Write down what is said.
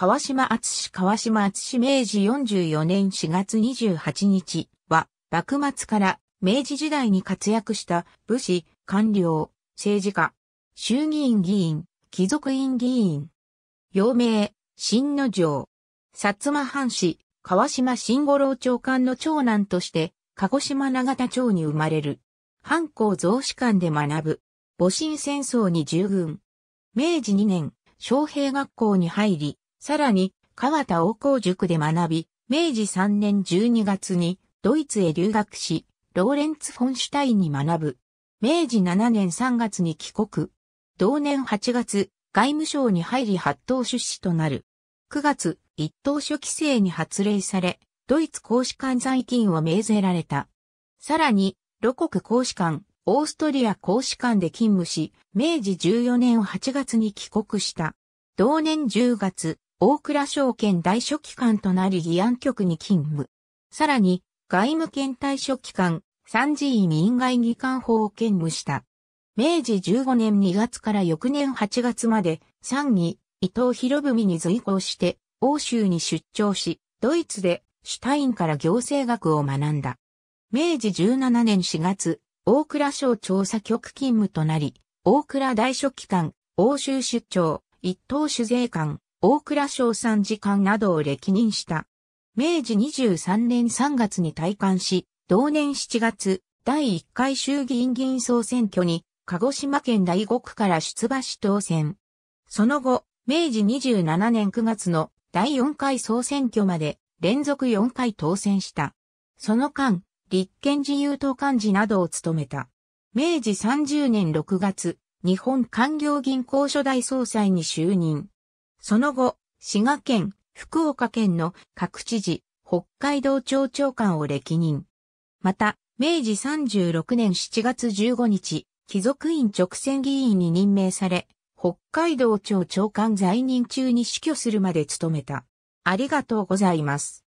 川島厚氏川島厚氏明治44年4月28日は、幕末から明治時代に活躍した武士、官僚、政治家、衆議院議員、貴族院議員。陽明、新之城。薩摩藩士、川島新五郎長官の長男として、鹿児島長田町に生まれる。藩校増士官で学ぶ。戊辰戦争に従軍。明治2年、昌平学校に入り、さらに、川田王校塾で学び、明治3年12月にドイツへ留学し、ローレンツ・フォンシュタインに学ぶ。明治7年3月に帰国。同年8月、外務省に入り発等出資となる。9月、一等書規制に発令され、ドイツ公使館在勤を命ぜられた。さらに、露国公使館、オーストリア公使館で勤務し、明治14年8月に帰国した。同年10月、大倉証券大書記官となり議案局に勤務。さらに、外務県大書記官、参事院員外議官法を兼務した。明治15年2月から翌年8月まで、参議、伊藤博文に随行して、欧州に出張し、ドイツで、シュタインから行政学を学んだ。明治17年4月、大倉省調査局勤務となり、大倉大書記官、欧州出張、一等酒税官、大倉省参事官などを歴任した。明治23年3月に退官し、同年7月、第1回衆議院議員総選挙に、鹿児島県第5区から出馬し当選。その後、明治27年9月の第4回総選挙まで連続4回当選した。その間、立憲自由党幹事などを務めた。明治30年6月、日本官業銀行初代総裁に就任。その後、滋賀県、福岡県の各知事、北海道庁長官を歴任。また、明治36年7月15日、貴族院直選議員に任命され、北海道庁長官在任中に死去するまで務めた。ありがとうございます。